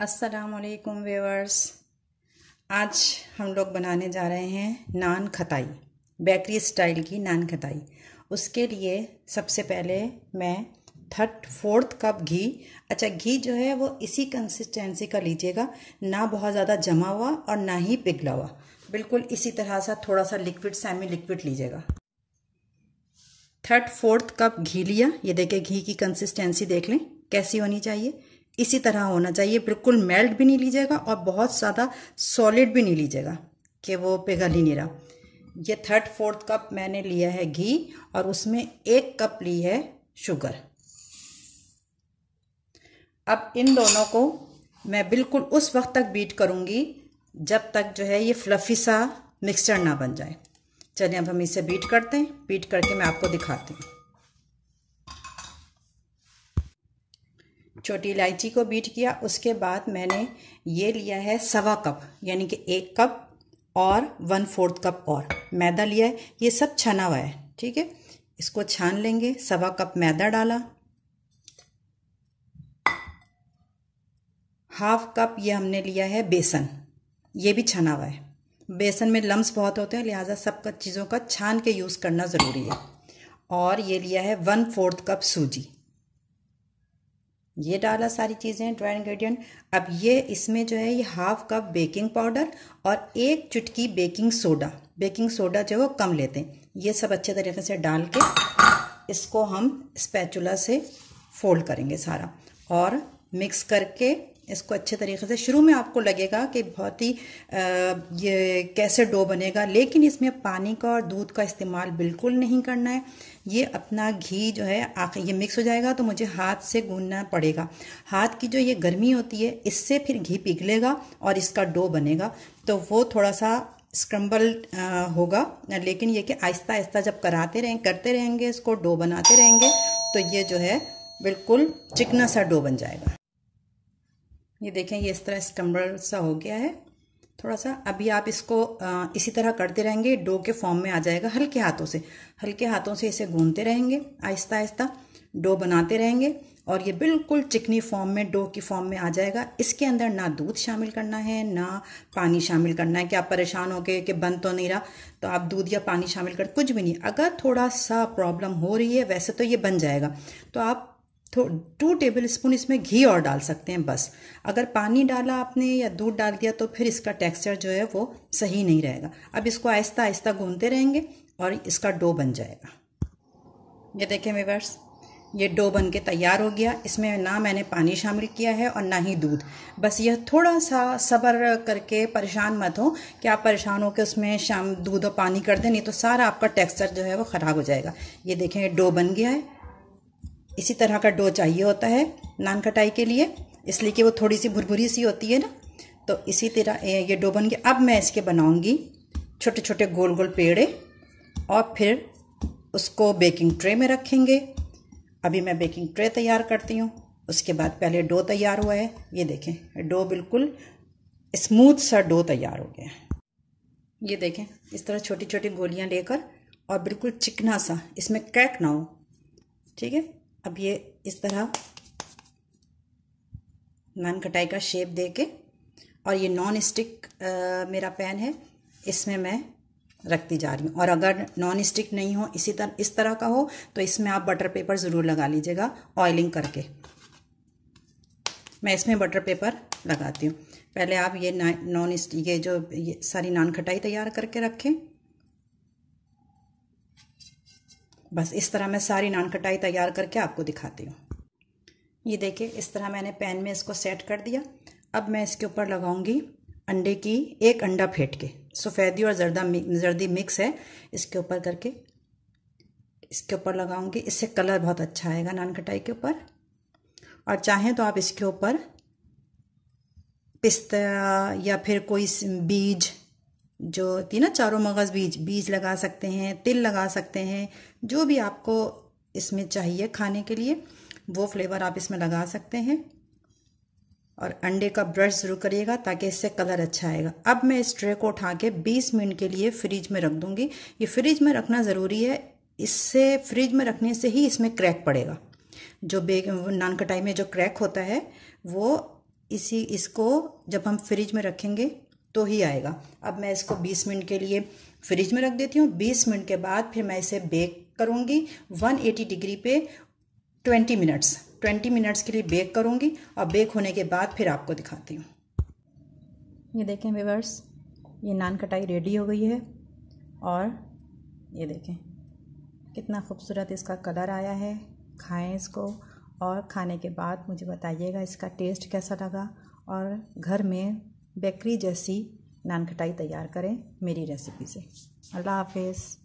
असलकुम वेवर्स आज हम लोग बनाने जा रहे हैं नान खताई बेकरी स्टाइल की नान खताई उसके लिए सबसे पहले मैं थर्ड फोर्थ कप घी अच्छा घी जो है वो इसी कंसिस्टेंसी का लीजिएगा ना बहुत ज़्यादा जमा हुआ और ना ही पिघला हुआ बिल्कुल इसी तरह सा थोड़ा सा लिक्विड सेमी लिक्विड लीजिएगा थर्ड फोर्थ कप घी लिया ये देखिए घी की कंसिस्टेंसी देख लें कैसी होनी चाहिए इसी तरह होना चाहिए बिल्कुल मेल्ट भी नहीं लीजिएगा और बहुत ज़्यादा सॉलिड भी नहीं लीजिएगा कि वो पिघल ही नहीं रहा ये थर्ड फोर्थ कप मैंने लिया है घी और उसमें एक कप ली है शुगर अब इन दोनों को मैं बिल्कुल उस वक्त तक बीट करूँगी जब तक जो है ये फ्लफ़ी सा मिक्सचर ना बन जाए चलिए अब हम इसे बीट करते हैं बीट करके मैं आपको दिखाती हूँ छोटी इलायची को बीट किया उसके बाद मैंने ये लिया है सवा कप यानी कि एक कप और वन फोर्थ कप और मैदा लिया है ये सब छना हुआ है ठीक है इसको छान लेंगे सवा कप मैदा डाला हाफ कप ये हमने लिया है बेसन ये भी छना हुआ है बेसन में लम्स बहुत होते हैं लिहाजा सब चीज़ों का छान के यूज़ करना ज़रूरी है और ये लिया है वन फोर्थ कप सूजी ये डाला सारी चीज़ें ड्राई इंग्रेडिएंट अब ये इसमें जो है ये हाफ कप बेकिंग पाउडर और एक चुटकी बेकिंग सोडा बेकिंग सोडा जो है वो कम लेते हैं ये सब अच्छे तरीके से डाल के इसको हम स्पैचुला से फोल्ड करेंगे सारा और मिक्स करके इसको अच्छे तरीके से शुरू में आपको लगेगा कि बहुत ही ये कैसे डो बनेगा लेकिन इसमें पानी का और दूध का इस्तेमाल बिल्कुल नहीं करना है ये अपना घी जो है आखिर ये मिक्स हो जाएगा तो मुझे हाथ से गूंदना पड़ेगा हाथ की जो ये गर्मी होती है इससे फिर घी पिघलेगा और इसका डो बनेगा तो वो थोड़ा सा स्क्रम्बल होगा लेकिन ये कि आहिस्ता आहिस्ता जब कराते रहें करते रहेंगे इसको डो बनाते रहेंगे तो ये जो है बिल्कुल चिकना सा डो बन जाएगा ये देखें ये इस तरह स्टम्बल सा हो गया है थोड़ा सा अभी आप इसको इसी तरह करते रहेंगे डो के फॉर्म में आ जाएगा हल्के हाथों से हल्के हाथों से इसे गूंदते रहेंगे आहिस्ता आहिस्ता डो बनाते रहेंगे और ये बिल्कुल चिकनी फॉर्म में डो की फॉर्म में आ जाएगा इसके अंदर ना दूध शामिल करना है ना पानी शामिल करना है कि आप परेशान हो गए कि बंद तो नहीं रहा तो आप दूध या पानी शामिल कर कुछ भी नहीं अगर थोड़ा सा प्रॉब्लम हो रही है वैसे तो ये बन जाएगा तो आप टू टेबल स्पून इसमें घी और डाल सकते हैं बस अगर पानी डाला आपने या दूध डाल दिया तो फिर इसका टेक्सचर जो है वो सही नहीं रहेगा अब इसको आहिस्ता आहिस्ता घूमते रहेंगे और इसका डो बन जाएगा ये देखें मेवर्स ये डो बन के तैयार हो गया इसमें ना मैंने पानी शामिल किया है और ना ही दूध बस यह थोड़ा सा सब्र करके परेशान मत हो कि आप परेशान हो कि उसमें शाम दूध और पानी कर दें नहीं तो सारा आपका टेक्सचर जो है वो ख़राब हो जाएगा ये देखें डो बन गया है इसी तरह का डो चाहिए होता है नान कटाई के लिए इसलिए कि वो थोड़ी सी भुरभुरी सी होती है ना तो इसी तरह ये डो बन गया अब मैं इसके बनाऊंगी छोटे छोटे गोल गोल पेड़े और फिर उसको बेकिंग ट्रे में रखेंगे अभी मैं बेकिंग ट्रे तैयार करती हूँ उसके बाद पहले डो तैयार हुआ है ये देखें डो बिल्कुल स्मूथ सा डो तैयार हो गया है ये देखें इस तरह छोटी छोटी गोलियाँ लेकर और बिल्कुल चिकना सा इसमें क्रैक ना हो ठीक है अब ये इस तरह नान कटाई का शेप दे के और ये नॉन स्टिक मेरा पैन है इसमें मैं रखती जा रही हूँ और अगर नॉन स्टिक नहीं हो इसी तरह इस तरह का हो तो इसमें आप बटर पेपर ज़रूर लगा लीजिएगा ऑयलिंग करके मैं इसमें बटर पेपर लगाती हूँ पहले आप ये नॉन स्टिक ये जो ये सारी नान खटाई तैयार करके रखें बस इस तरह मैं सारी नान कटाई तैयार करके आपको दिखाती हूँ ये देखिए इस तरह मैंने पैन में इसको सेट कर दिया अब मैं इसके ऊपर लगाऊंगी अंडे की एक अंडा फेंट के सफ़ेदी और जर्दा जर्दी मिक्स है इसके ऊपर करके इसके ऊपर लगाऊंगी इससे कलर बहुत अच्छा आएगा नान कटाई के ऊपर और चाहें तो आप इसके ऊपर पिस्ता या फिर कोई बीज जो होती है ना चारों मगज़ बीज बीज लगा सकते हैं तिल लगा सकते हैं जो भी आपको इसमें चाहिए खाने के लिए वो फ्लेवर आप इसमें लगा सकते हैं और अंडे का ब्रश ज़रूर करिएगा ताकि इससे कलर अच्छा आएगा अब मैं इस ट्रे को उठा के बीस मिनट के लिए फ्रिज में रख दूँगी ये फ्रिज में रखना ज़रूरी है इससे फ्रिज में रखने से ही इसमें क्रैक पड़ेगा जो बे नान कटाई में जो क्रैक होता है वो इसी इसको जब हम फ्रिज में रखेंगे तो ही आएगा अब मैं इसको 20 मिनट के लिए फ्रिज में रख देती हूँ 20 मिनट के बाद फिर मैं इसे बेक करूँगी 180 डिग्री पे 20 मिनट्स 20 मिनट्स के लिए बेक करूँगी और बेक होने के बाद फिर आपको दिखाती हूँ ये देखें व्यवर्स ये नान कटाई रेडी हो गई है और ये देखें कितना खूबसूरत इसका कलर आया है खाएँ इसको और खाने के बाद मुझे बताइएगा इसका टेस्ट कैसा लगा और घर में बेकरी जैसी नान खटाई तैयार करें मेरी रेसिपी से अल्लाह हाफिज़